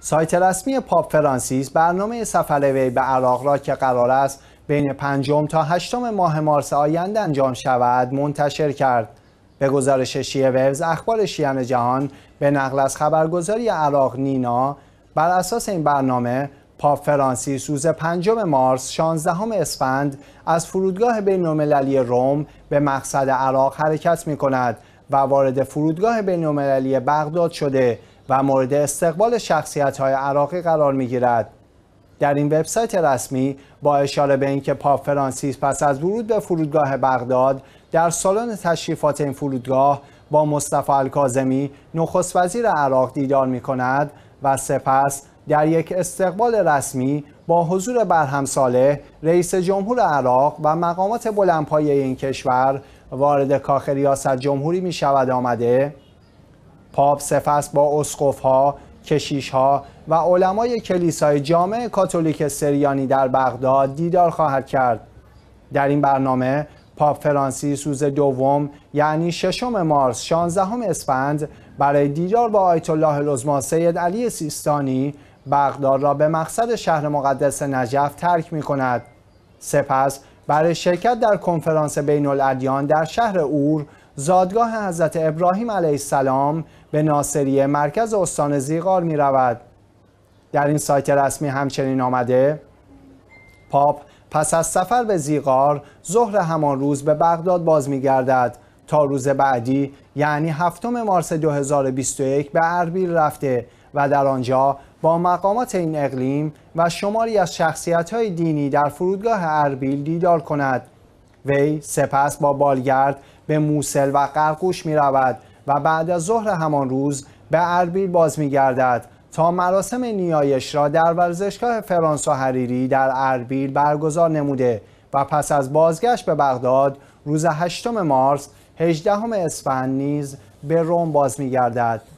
سایت رسمی پاپ فرانسیس برنامه سفر وی به عراق را که قرار است بین پنجم تا هشتم ماه مارس آینده انجام شود منتشر کرد به گزارش شیعه ویوز اخبار شیان جهان به نقل از خبرگزاری عراق نینا بر اساس این برنامه پاپ فرانسیس روز پنجم مارس 16 اسفند از فرودگاه بین روم به مقصد عراق حرکت می کند و وارد فرودگاه بین‌المللی بغداد شده و مورد استقبال شخصیت‌های عراقی قرار می‌گیرد. در این وبسایت رسمی با اشاره به اینکه پاپ فرانسیس پس از ورود به فرودگاه بغداد در سالن تشریفات این فرودگاه با مصطفی الکاظمی نخست وزیر عراق دیدار می کند و سپس در یک استقبال رسمی با حضور برهم ساله رئیس جمهور عراق و مقامات بلندپایه این کشور وارد کاخ ریاست جمهوری می شود آمده پاپ سفس با اسقف ها کشیش ها و علمای کلیسای جامع کاتولیک سریانی در بغداد دیدار خواهد کرد در این برنامه پاپ فرانسیس روز دوم یعنی ششم مارس 16 اسفند برای دیدار با آیت الله العظما سید علی سیستانی بغداد را به مقصد شهر مقدس نجف ترک می کند. سپس برای شرکت در کنفرانس بین الادیان در شهر اور زادگاه حضرت ابراهیم علیه السلام به ناصریه مرکز استان زیغار می رود. در این سایت رسمی همچنین آمده پاپ پس از سفر به زیغار ظهر همان روز به بغداد باز می گردد تا روز بعدی یعنی هفتم مارس 2021 به اربیل رفته و در آنجا با مقامات این اقلیم و شماری از شخصیت های دینی در فرودگاه اربیل دیدار کند وی سپس با بالگرد به موسل و قرقوش می رود و بعد از ظهر همان روز به اربیل باز می گردد تا مراسم نیایش را در ورزشگاه فرانسا حریری در اربیل برگزار نموده و پس از بازگشت به بغداد روز 8 مارس 18 اسفند نیز به روم باز گردد